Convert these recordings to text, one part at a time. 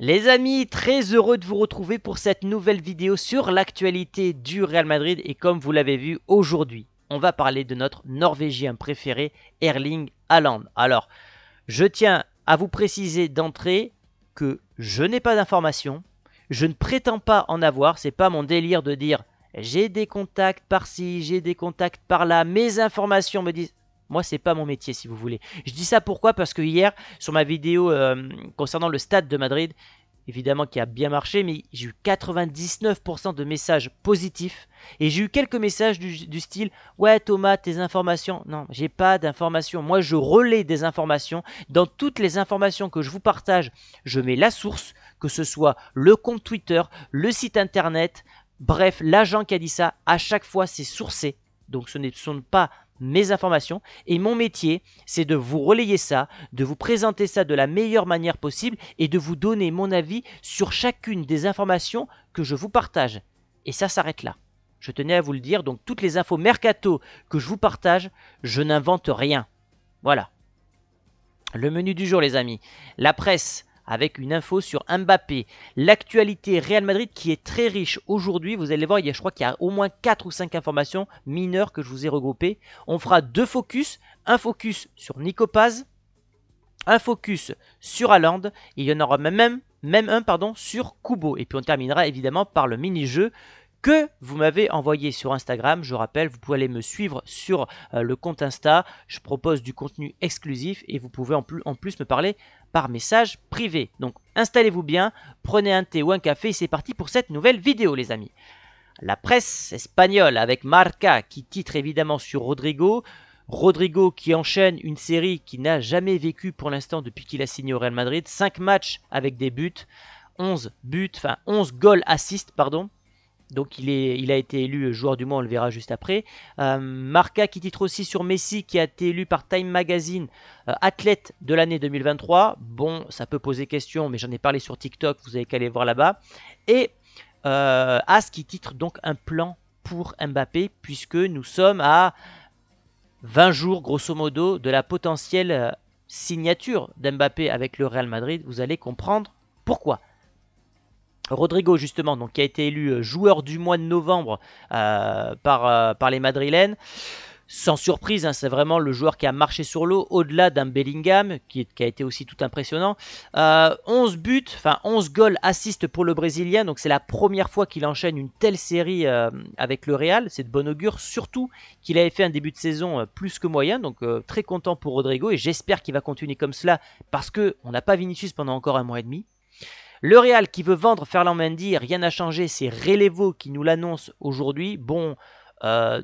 Les amis, très heureux de vous retrouver pour cette nouvelle vidéo sur l'actualité du Real Madrid et comme vous l'avez vu aujourd'hui, on va parler de notre Norvégien préféré Erling Haaland. Alors, je tiens à vous préciser d'entrée que je n'ai pas d'informations, je ne prétends pas en avoir, c'est pas mon délire de dire j'ai des contacts par-ci, j'ai des contacts par-là, mes informations me disent moi, c'est pas mon métier, si vous voulez. Je dis ça pourquoi Parce que hier, sur ma vidéo euh, concernant le stade de Madrid, évidemment qui a bien marché, mais j'ai eu 99% de messages positifs. Et j'ai eu quelques messages du, style Ouais, Thomas, tes informations. Non, j'ai pas d'informations. Moi, je relais des informations. Dans toutes les informations que je vous partage, je mets la source, que ce soit le compte Twitter, le site internet. Bref, l'agent qui a dit ça, à chaque fois, c'est sourcé. Donc, ce ne sont pas mes informations et mon métier, c'est de vous relayer ça, de vous présenter ça de la meilleure manière possible et de vous donner mon avis sur chacune des informations que je vous partage. Et ça s'arrête là. Je tenais à vous le dire, donc toutes les infos mercato que je vous partage, je n'invente rien. Voilà. Le menu du jour les amis. La presse, avec une info sur Mbappé. L'actualité Real Madrid qui est très riche aujourd'hui. Vous allez voir, il y a, je crois qu'il y a au moins 4 ou 5 informations mineures que je vous ai regroupées. On fera deux focus. Un focus sur Nico un focus sur et Il y en aura même, même un pardon, sur Kubo. Et puis on terminera évidemment par le mini-jeu que vous m'avez envoyé sur Instagram. Je rappelle, vous pouvez aller me suivre sur euh, le compte Insta. Je propose du contenu exclusif et vous pouvez en plus, en plus me parler par message privé. Donc installez-vous bien, prenez un thé ou un café et c'est parti pour cette nouvelle vidéo les amis. La presse espagnole avec Marca qui titre évidemment sur Rodrigo. Rodrigo qui enchaîne une série qui n'a jamais vécu pour l'instant depuis qu'il a signé au Real Madrid. 5 matchs avec des buts, 11 buts, enfin 11 goals assists pardon. Donc il, est, il a été élu joueur du mois, on le verra juste après. Euh, Marca qui titre aussi sur Messi qui a été élu par Time Magazine euh, athlète de l'année 2023. Bon, ça peut poser question, mais j'en ai parlé sur TikTok, vous avez qu'à aller voir là-bas. Et euh, As qui titre donc un plan pour Mbappé puisque nous sommes à 20 jours grosso modo de la potentielle signature d'Mbappé avec le Real Madrid. Vous allez comprendre pourquoi. Rodrigo justement, donc qui a été élu euh, joueur du mois de novembre euh, par, euh, par les Madrilènes. Sans surprise, hein, c'est vraiment le joueur qui a marché sur l'eau au-delà d'un Bellingham qui, a été aussi tout impressionnant. 11 buts, enfin 11 goals assistes pour le Brésilien, donc c'est la première fois qu'il enchaîne une telle série avec le Real. C'est de bon augure, surtout qu'il avait fait un début de saison plus que moyen, donc très content pour Rodrigo et j'espère qu'il va continuer comme cela parce qu'on n'a pas Vinicius pendant encore un mois et demi. Le Real qui veut vendre Ferland Mendy, rien n'a changé, c'est Relevo qui nous l'annonce aujourd'hui. Bon, euh,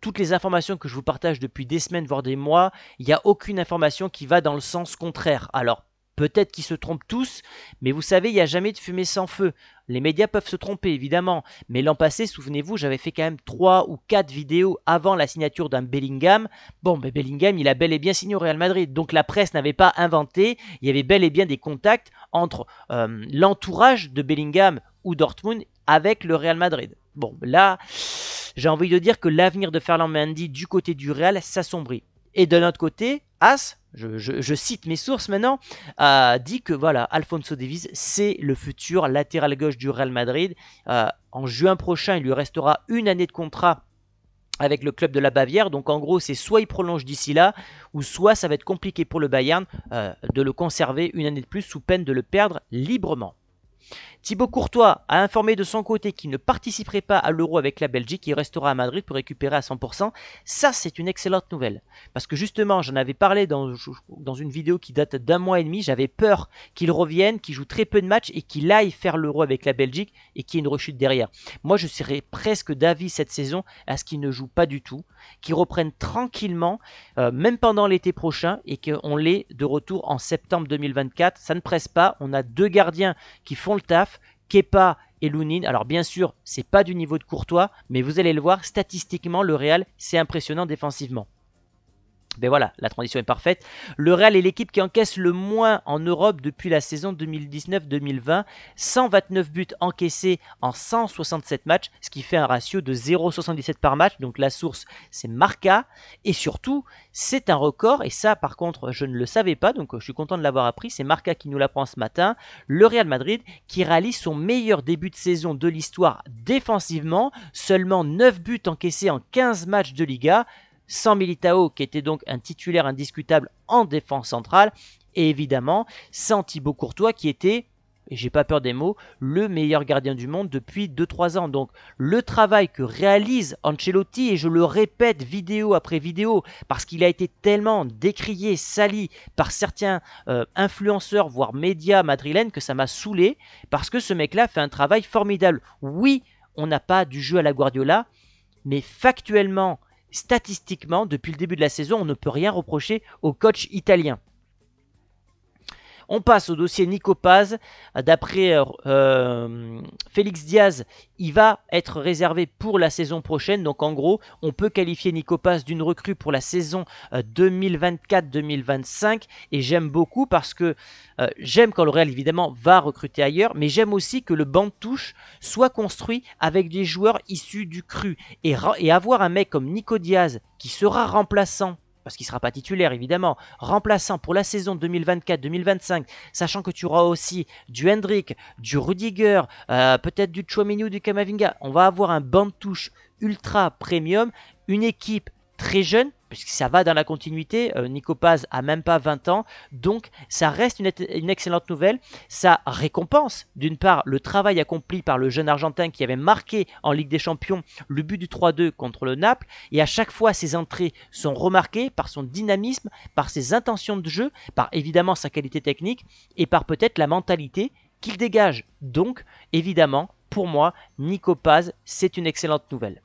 toutes les informations que je vous partage depuis des semaines, voire des mois, il n'y a aucune information qui va dans le sens contraire. Alors Peut-être qu'ils se trompent tous, mais vous savez, il n'y a jamais de fumée sans feu. Les médias peuvent se tromper, évidemment. Mais l'an passé, souvenez-vous, j'avais fait quand même 3 ou 4 vidéos avant la signature d'un Bellingham. Bon, mais ben, Bellingham, il a bel et bien signé au Real Madrid. Donc la presse n'avait pas inventé. Il y avait bel et bien des contacts entre euh, l'entourage de Bellingham ou Dortmund avec le Real Madrid. Bon, là, j'ai envie de dire que l'avenir de Ferland Mendy du côté du Real s'assombrit. Et de notre côté, As, je, cite mes sources maintenant, a dit que voilà, Alfonso Davies, c'est le futur latéral gauche du Real Madrid. Euh, en juin prochain, il lui restera une année de contrat avec le club de la Bavière. Donc en gros, c'est soit il prolonge d'ici là, ou soit ça va être compliqué pour le Bayern euh, de le conserver une année de plus sous peine de le perdre librement. Thibaut Courtois a informé de son côté qu'il ne participerait pas à l'Euro avec la Belgique et restera à Madrid pour récupérer à 100%. Ça, c'est une excellente nouvelle. Parce que justement, j'en avais parlé dans, dans, une vidéo qui date d'un mois et demi. J'avais peur qu'il revienne, qu'il joue très peu de matchs et qu'il aille faire l'Euro avec la Belgique et qu'il y ait une rechute derrière. Moi, je serais presque d'avis cette saison à ce qu'il ne joue pas du tout, qu'il reprenne tranquillement, euh, même pendant l'été prochain, et qu'on l'ait de retour en septembre 2024. Ça ne presse pas. On a deux gardiens qui font le taf. Kepa et Lounine. Alors bien sûr, c'est pas du niveau de Courtois, mais vous allez le voir, statistiquement, le Real, c'est impressionnant défensivement. Mais ben voilà, la transition est parfaite. Le Real est l'équipe qui encaisse le moins en Europe depuis la saison 2019-2020. 129 buts encaissés en 167 matchs, ce qui fait un ratio de 0,77 par match. Donc la source, c'est Marca. Et surtout, c'est un record. Et ça, par contre, je ne le savais pas. Donc euh, je suis content de l'avoir appris. C'est Marca qui nous l'apprend ce matin. Le Real Madrid qui réalise son meilleur début de saison de l'histoire défensivement. Seulement 9 buts encaissés en 15 matchs de Liga sans Militao, qui était donc un titulaire indiscutable en défense centrale, et évidemment sans Thibaut Courtois, qui était, et j'ai pas peur des mots, le meilleur gardien du monde depuis 2-3 ans. Donc le travail que réalise Ancelotti, et je le répète vidéo après vidéo, parce qu'il a été tellement décrié, sali par certains euh, influenceurs, voire médias madrilènes, que ça m'a saoulé, parce que ce mec-là fait un travail formidable. Oui, on n'a pas du jeu à la Guardiola, mais factuellement, statistiquement, depuis le début de la saison, on ne peut rien reprocher au coach italien. On passe au dossier Nico Paz. D'après euh, euh, Félix Diaz, il va être réservé pour la saison prochaine. Donc en gros, on peut qualifier Nico Paz d'une recrue pour la saison 2024-2025. Euh, et j'aime beaucoup parce que j'aime quand le Real évidemment va recruter ailleurs, mais j'aime aussi que le banc de touche soit construit avec des joueurs issus du cru. Et, et avoir un mec comme Nico Diaz qui sera remplaçant parce qu'il ne sera pas titulaire évidemment, remplaçant pour la saison 2024-2025, sachant que tu auras aussi du Hendrick, du Rudiger, euh, peut-être du Chouamini du Kamavinga, on va avoir un banc de touche ultra premium, une équipe très jeune, puisque ça va dans la continuité. Euh, Nico a même pas 20 ans, donc ça reste une, excellente nouvelle. Ça récompense d'une part le travail accompli par le jeune Argentin qui avait marqué en Ligue des Champions le but du 3-2 contre le Naples, et à chaque fois ses entrées sont remarquées par son dynamisme, par ses intentions de jeu, par évidemment sa qualité technique et par peut-être la mentalité qu'il dégage. Donc évidemment, pour moi, Nico c'est une excellente nouvelle.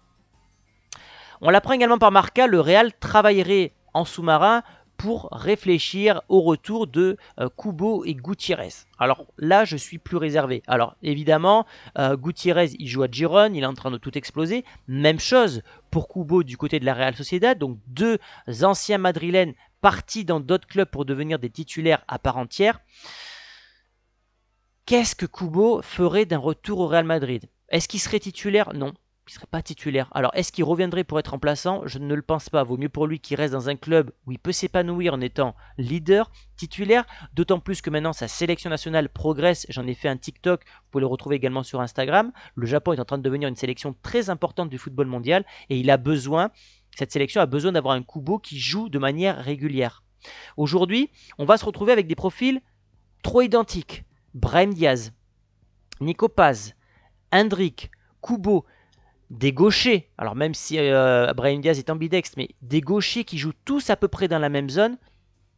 On l'apprend également par Marca, le Real travaillerait en sous-marin pour réfléchir au retour de euh, Kubo et Gutiérrez. Alors là, je suis plus réservé. Alors évidemment, euh, Gutiérrez, il joue à Giron, il est en train de tout exploser. Même chose pour Kubo du côté de la Real Sociedad. Donc deux anciens madrilènes partis dans d'autres clubs pour devenir des titulaires à part entière. Qu'est-ce que Kubo ferait d'un retour au Real Madrid Est-ce qu'il serait titulaire Non. Il ne serait pas titulaire. Alors, est-ce qu'il reviendrait pour être remplaçant Je ne le pense pas. Vaut mieux pour lui qu'il reste dans un club où il peut s'épanouir en étant leader, titulaire. D'autant plus que maintenant sa sélection nationale progresse. J'en ai fait un TikTok. Vous pouvez le retrouver également sur Instagram. Le Japon est en train de devenir une sélection très importante du football mondial et il a besoin. Cette sélection a besoin d'avoir un Kubo qui joue de manière régulière. Aujourd'hui, on va se retrouver avec des profils trop identiques. Brahim Diaz, Nico Paz, Hendrik, Kubo, des gauchers, alors même si Abraham euh, Diaz est ambidextre, mais des gauchers qui jouent tous à peu près dans la même zone,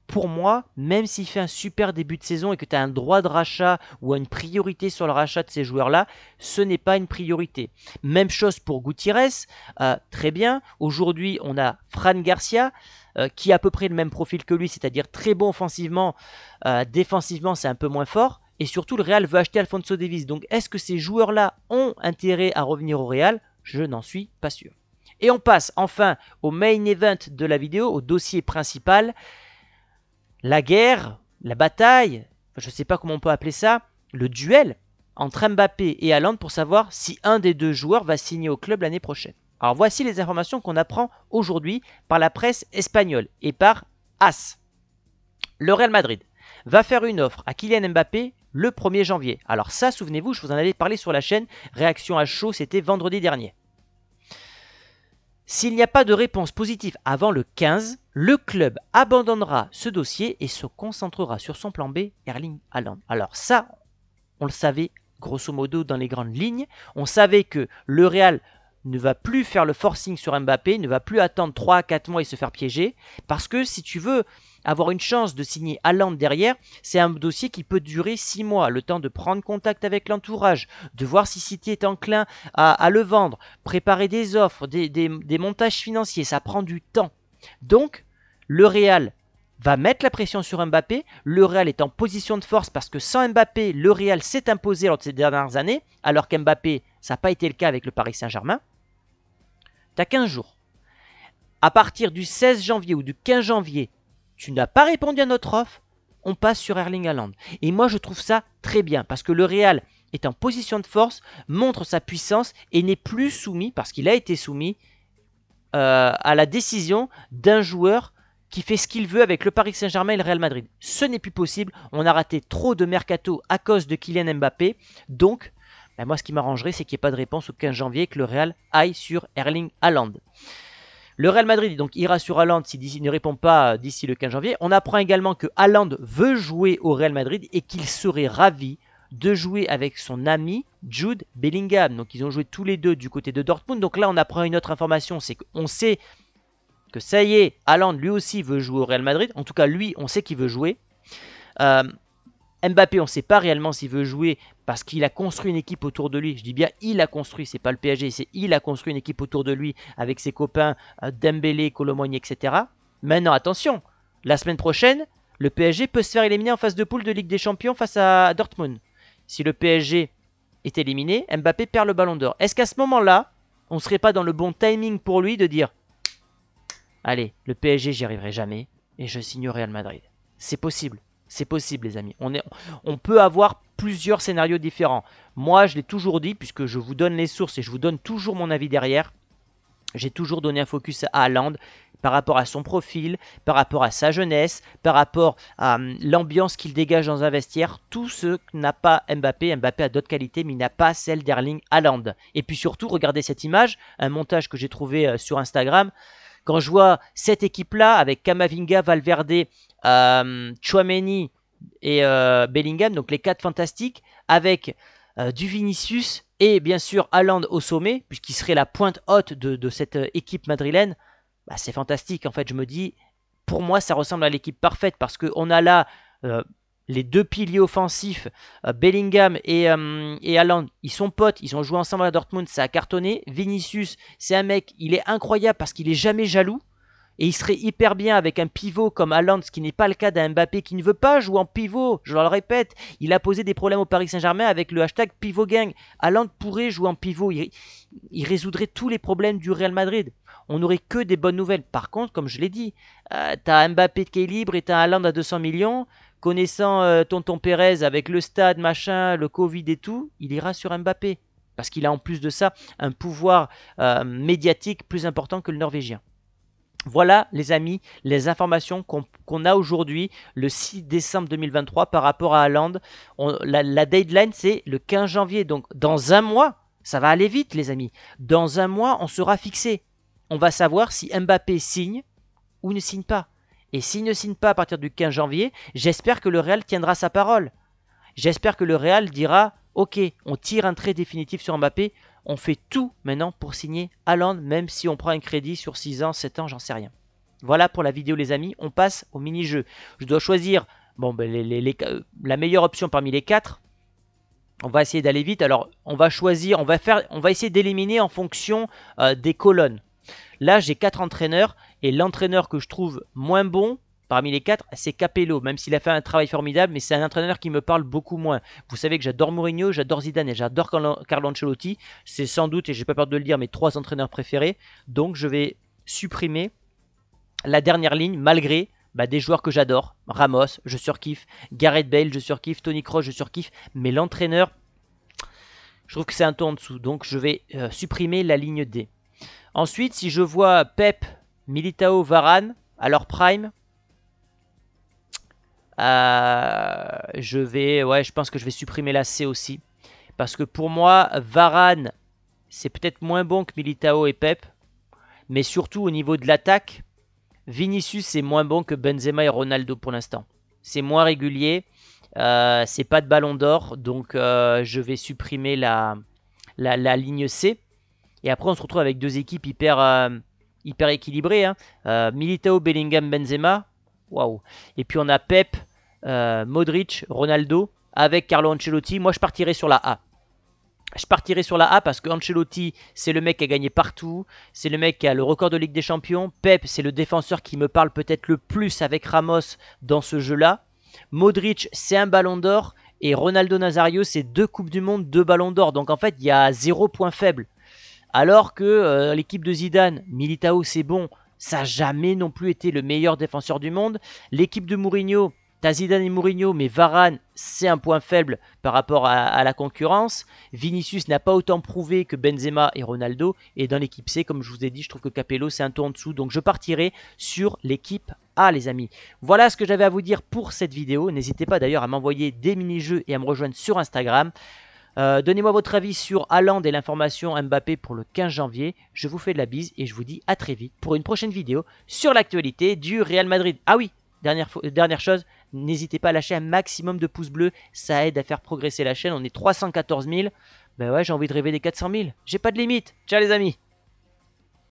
pour moi, même s'il fait un super début de saison et que tu as un droit de rachat ou une priorité sur le rachat de ces joueurs-là, ce n'est pas une priorité. Même chose pour Gutiérrez, euh, très bien. Aujourd'hui, on a Fran Garcia euh, qui a à peu près le même profil que lui, c'est-à-dire très bon offensivement, défensivement c'est un peu moins fort. Et surtout, le Real veut acheter Alfonso Davis. Donc, est-ce que ces joueurs-là ont intérêt à revenir au Real je n'en suis pas sûr. Et on passe enfin au main event de la vidéo, au dossier principal. La guerre, la bataille, je ne sais pas comment on peut appeler ça, le duel entre Mbappé et Haaland pour savoir si un des deux joueurs va signer au club l'année prochaine. Alors voici les informations qu'on apprend aujourd'hui par la presse espagnole et par AS. Le Real Madrid va faire une offre à Kylian Mbappé le 1er janvier. Alors ça, souvenez-vous, je vous en avais parlé sur la chaîne, réaction à chaud, c'était vendredi dernier. S'il n'y a pas de réponse positive avant le 15, le club abandonnera ce dossier et se concentrera sur son plan B, Erling Haaland. Alors ça, on le savait grosso modo dans les grandes lignes. On savait que le Real ne va plus faire le forcing sur Mbappé, ne va plus attendre 3 à 4 mois et se faire piéger, parce que si tu veux avoir une chance de signer Allende derrière, c'est un dossier qui peut durer 6 mois, le temps de prendre contact avec l'entourage, de voir si City est enclin à, le vendre, préparer des offres, des, montages financiers, ça prend du temps. Donc, le Real va mettre la pression sur Mbappé. Le Real est en position de force parce que sans Mbappé, le Real s'est imposé lors de ces dernières années, alors qu'Mbappé, ça n'a pas été le cas avec le Paris Saint-Germain. T'as 15 jours. À partir du 16 janvier ou du 15 janvier, tu n'as pas répondu à notre offre, on passe sur Erling Haaland. Et moi, je trouve ça très bien parce que le Real est en position de force, montre sa puissance et n'est plus soumis, parce qu'il a été soumis, euh, à la décision d'un joueur qui fait ce qu'il veut avec le Paris Saint-Germain et le Real Madrid. Ce n'est plus possible. On a raté trop de mercato à cause de Kylian Mbappé. Donc, ben moi, ce qui m'arrangerait, c'est qu'il n'y ait pas de réponse au 15 janvier et que le Real aille sur Erling Haaland. Le Real Madrid donc ira sur Haaland si ne répond pas d'ici le 15 janvier. On apprend également que Aland veut jouer au Real Madrid et qu'il serait ravi de jouer avec son ami Jude Bellingham. Donc ils ont joué tous les deux du côté de Dortmund. Donc là on apprend une autre information, c'est qu'on sait que ça y est, Haaland lui aussi veut jouer au Real Madrid. En tout cas lui, on sait qu'il veut jouer. Euh, Mbappé, on ne sait pas réellement s'il veut jouer parce qu'il a construit une équipe autour de lui. Je dis bien il a construit, c'est pas le PSG, c'est il a construit une équipe autour de lui avec ses copains euh, Dembélé, Colomogne, etc. Maintenant, attention, la semaine prochaine, le PSG peut se faire éliminer en phase de poule de Ligue des Champions face à Dortmund. Si le PSG est éliminé, Mbappé perd le ballon d'or. Est-ce qu'à ce, moment-là, on ne serait pas dans le bon timing pour lui de dire Allez, le PSG, j'y arriverai jamais et je signe au Real Madrid. C'est possible. C'est possible, les amis. On, est, on peut avoir plusieurs scénarios différents. Moi, je l'ai toujours dit, puisque je vous donne les sources et je vous donne toujours mon avis derrière. J'ai toujours donné un focus à Haaland par rapport à son profil, par rapport à sa jeunesse, par rapport à hum, l'ambiance qu'il dégage dans un vestiaire. Tout ce que n'a pas Mbappé. Mbappé a d'autres qualités, mais il n'a pas celle d'Erling Haaland. Et puis surtout, regardez cette image, un montage que j'ai trouvé euh, sur Instagram. Quand je vois cette équipe-là avec Kamavinga, Valverde, euh, Chouameni et euh, Bellingham, donc les quatre fantastiques, avec euh, du Vinicius et bien sûr Haaland au sommet, puisqu'il serait la pointe haute de, cette équipe madrilène, bah, c'est fantastique. En fait, je me dis, pour moi, ça ressemble à l'équipe parfaite parce qu'on a là les deux piliers offensifs, euh, Bellingham et, euh, et ils sont potes, ils ont joué ensemble à Dortmund, ça a cartonné. Vinicius, c'est un mec, il est incroyable parce qu'il est jamais jaloux. Et il serait hyper bien avec un pivot comme Haaland, ce qui n'est pas le cas d'un Mbappé qui ne veut pas jouer en pivot. Je le répète, il a posé des problèmes au Paris Saint-Germain avec le hashtag pivot gang. Haaland pourrait jouer en pivot, il, résoudrait tous les problèmes du Real Madrid. On n'aurait que des bonnes nouvelles. Par contre, comme je l'ai dit, euh, t'as Mbappé qui est libre et t'as Haaland à 200 millions connaissant euh, Tonton Pérez avec le stade, machin, le Covid et tout, il ira sur Mbappé. Parce qu'il a en plus de ça un pouvoir euh, médiatique plus important que le Norvégien. Voilà les amis, les informations qu'on a aujourd'hui le 6 décembre 2023 par rapport à Hollande. la, la deadline c'est le 15 janvier, donc dans un mois, ça va aller vite les amis. Dans un mois on sera fixé. On va savoir si Mbappé signe ou ne signe pas. Et s'il ne signe pas à partir du 15 janvier, j'espère que le Real tiendra sa parole. J'espère que le Real dira Ok, on tire un trait définitif sur Mbappé, on fait tout maintenant pour signer Haaland, même si on prend un crédit sur 6 ans, 7 ans, j'en sais rien. Voilà pour la vidéo, les amis. On passe au mini-jeu. Je dois choisir bon, ben, euh, la meilleure option parmi les 4. On va essayer d'aller vite. Alors, on va choisir, on va, faire, on va essayer d'éliminer en fonction euh, des colonnes. Là, j'ai 4 entraîneurs et l'entraîneur que je trouve moins bon parmi les quatre, c'est Capello, même s'il a fait un travail formidable, mais c'est un entraîneur qui me parle beaucoup moins. Vous savez que j'adore Mourinho, j'adore Zidane et j'adore Carlo Ancelotti. C'est sans doute, et j'ai pas peur de le dire, mes trois entraîneurs préférés. Donc je vais supprimer la dernière ligne malgré bah, des joueurs que j'adore. Ramos, je surkiffe. Gareth Bale, je surkiffe. Tony Kroos, je surkiffe. Mais l'entraîneur, je trouve que c'est un ton en dessous. Donc je vais euh, supprimer la ligne D. Ensuite, si je vois Pep Militao, Varane, alors prime. Euh, je vais, ouais, je pense que je vais supprimer la C aussi. Parce que pour moi, Varane, c'est peut-être moins bon que Militao et Pep. Mais surtout au niveau de l'attaque, Vinicius c'est moins bon que Benzema et Ronaldo pour l'instant. C'est moins régulier. Euh, c'est pas de ballon d'or. Donc euh, je vais supprimer la, la, ligne C. Et après on se retrouve avec deux équipes hyper hyper équilibré. Hein. Euh, Militao, Bellingham, Benzema. Waouh. Et puis on a Pep, euh, Modric, Ronaldo avec Carlo Ancelotti. Moi, je partirais sur la A. Je partirai sur la A parce que Ancelotti, c'est le mec qui a gagné partout. C'est le mec qui a le record de Ligue des Champions. Pep, c'est le défenseur qui me parle peut-être le plus avec Ramos dans ce jeu-là. Modric, c'est un ballon d'or. Et Ronaldo Nazario, c'est deux Coupes du Monde, deux ballons d'or. Donc en fait, il y a zéro point faible. Alors que euh, l'équipe de Zidane, Militao, c'est bon, ça n'a jamais non plus été le meilleur défenseur du monde. L'équipe de Mourinho, t'as Zidane et Mourinho, mais Varane, c'est un point faible par rapport à, la concurrence. Vinicius n'a pas autant prouvé que Benzema et Ronaldo. Et dans l'équipe C, comme je vous ai dit, je trouve que Capello, c'est un tour en dessous. Donc je partirai sur l'équipe A les amis, voilà ce que j'avais à vous dire pour cette vidéo. N'hésitez pas d'ailleurs à m'envoyer des mini-jeux et à me rejoindre sur Instagram. Euh, donnez-moi votre avis sur Allende et l'information Mbappé pour le 15 janvier. Je vous fais de la bise et je vous dis à très vite pour une prochaine vidéo sur l'actualité du Real Madrid. Ah oui, dernière, euh, dernière chose, n'hésitez pas à lâcher un maximum de pouces bleus. Ça aide à faire progresser la chaîne. On est 314 000. Ben ouais, j'ai envie de rêver des 400 000. J'ai pas de limite. Ciao les amis